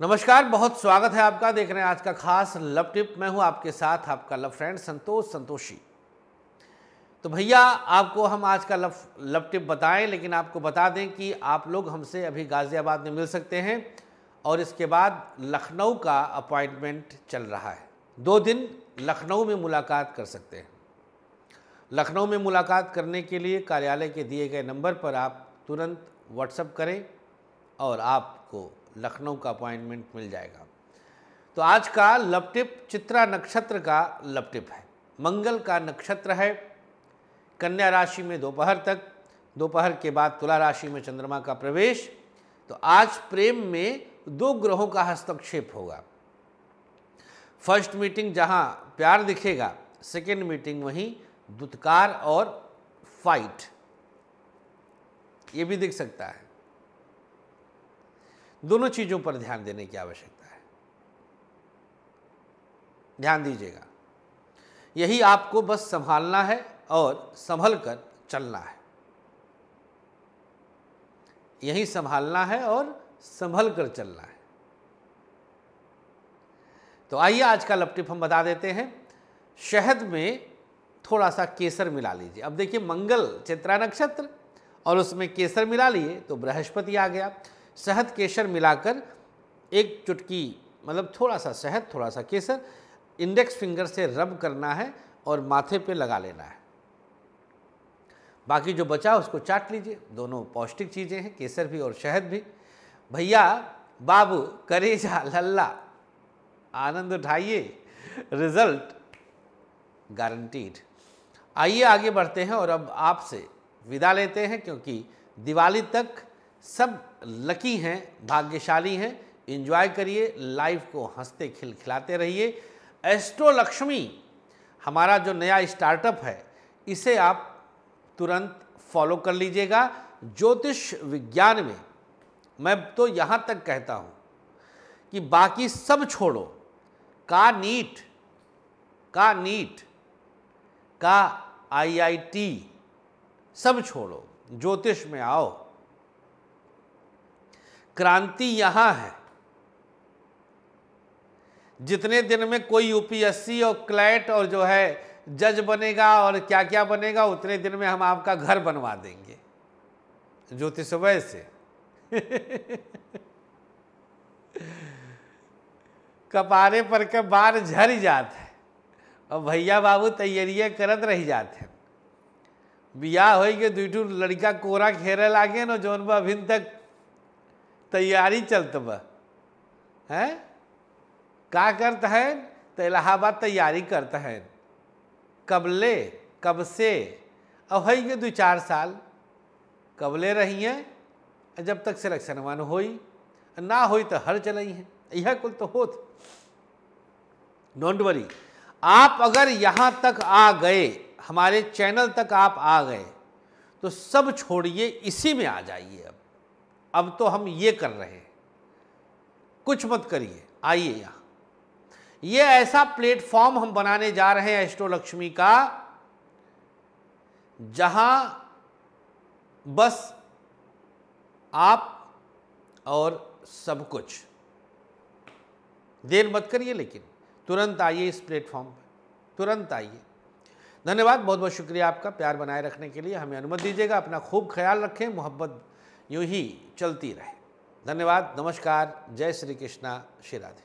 नमस्कार बहुत स्वागत है आपका देख रहे हैं आज का खास लव टिप मैं हूं आपके साथ आपका लव फ्रेंड संतोष संतोषी तो भैया आपको हम आज का लव लव टिप बताएं लेकिन आपको बता दें कि आप लोग हमसे अभी गाज़ियाबाद में मिल सकते हैं और इसके बाद लखनऊ का अपॉइंटमेंट चल रहा है दो दिन लखनऊ में मुलाकात कर सकते हैं लखनऊ में मुलाकात करने के लिए कार्यालय के दिए गए नंबर पर आप तुरंत व्हाट्सअप करें और आपको लखनऊ का अपॉइंटमेंट मिल जाएगा तो आज का लपटिप चित्रा नक्षत्र का लपटिप है मंगल का नक्षत्र है कन्या राशि में दोपहर तक दोपहर के बाद तुला राशि में चंद्रमा का प्रवेश तो आज प्रेम में दो ग्रहों का हस्तक्षेप होगा फर्स्ट मीटिंग जहां प्यार दिखेगा सेकेंड मीटिंग वहीं दुत्कार और फाइट ये भी दिख सकता है दोनों चीज़ों पर ध्यान देने की आवश्यकता है ध्यान दीजिएगा यही आपको बस संभालना है और संभल कर चलना है यही संभालना है और संभल कर चलना है तो आइए आज का लपटिप हम बता देते हैं शहद में थोड़ा सा केसर मिला लीजिए अब देखिए मंगल चित्रा नक्षत्र और उसमें केसर मिला लिए तो बृहस्पति आ गया शहद केसर मिलाकर एक चुटकी मतलब थोड़ा सा शहद थोड़ा सा केसर इंडेक्स फिंगर से रब करना है और माथे पे लगा लेना है बाकी जो बचा उसको चाट लीजिए दोनों पौष्टिक चीज़ें हैं केसर भी और शहद भी भैया बाबू जा लल्ला आनंद उठाइए रिजल्ट गारंटीड आइए आगे बढ़ते हैं और अब आपसे विदा लेते हैं क्योंकि दिवाली तक सब लकी हैं भाग्यशाली हैं इन्जॉय करिए लाइफ को हंसते खिलखिलाते रहिए एस्ट्रो लक्ष्मी हमारा जो नया स्टार्टअप है इसे आप तुरंत फॉलो कर लीजिएगा ज्योतिष विज्ञान में मैं तो यहाँ तक कहता हूँ कि बाकी सब छोड़ो का नीट का नीट का आईआईटी सब छोड़ो ज्योतिष में आओ क्रांति यहाँ है जितने दिन में कोई यूपीएससी और क्लैट और जो है जज बनेगा और क्या क्या बनेगा उतने दिन में हम आपका घर बनवा देंगे ज्योतिषवय से कपारे पर के बार झर जात है और भैया बाबू तैयारियाँ करत रह जाते हैं हो गए दुटू लड़का कोरा खेरे लागे न जो अभी तक तैयारी चलत हैं का करते हैं तो इलाहाबाद तैयारी करते हैं कबले कब से अब है दो चार साल कबले रही हैं जब तक सिलेक्शन वन हो ना हो तो हर चल हैं यह कुल तो होत डोंट वरी आप अगर यहाँ तक आ गए हमारे चैनल तक आप आ गए तो सब छोड़िए इसी में आ जाइए अब अब तो हम ये कर रहे हैं कुछ मत करिए आइए यहां ये ऐसा प्लेटफॉर्म हम बनाने जा रहे हैं एस्ट्रो लक्ष्मी का जहां बस आप और सब कुछ देर मत करिए लेकिन तुरंत आइए इस प्लेटफॉर्म पर तुरंत आइए धन्यवाद बहुत बहुत शुक्रिया आपका प्यार बनाए रखने के लिए हमें अनुमति दीजिएगा अपना खूब ख्याल रखें मोहब्बत यूँ ही चलती रहे धन्यवाद नमस्कार जय श्री कृष्णा श्री राधे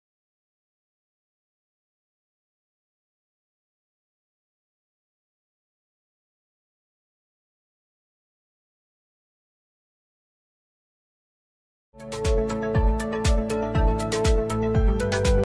Thank you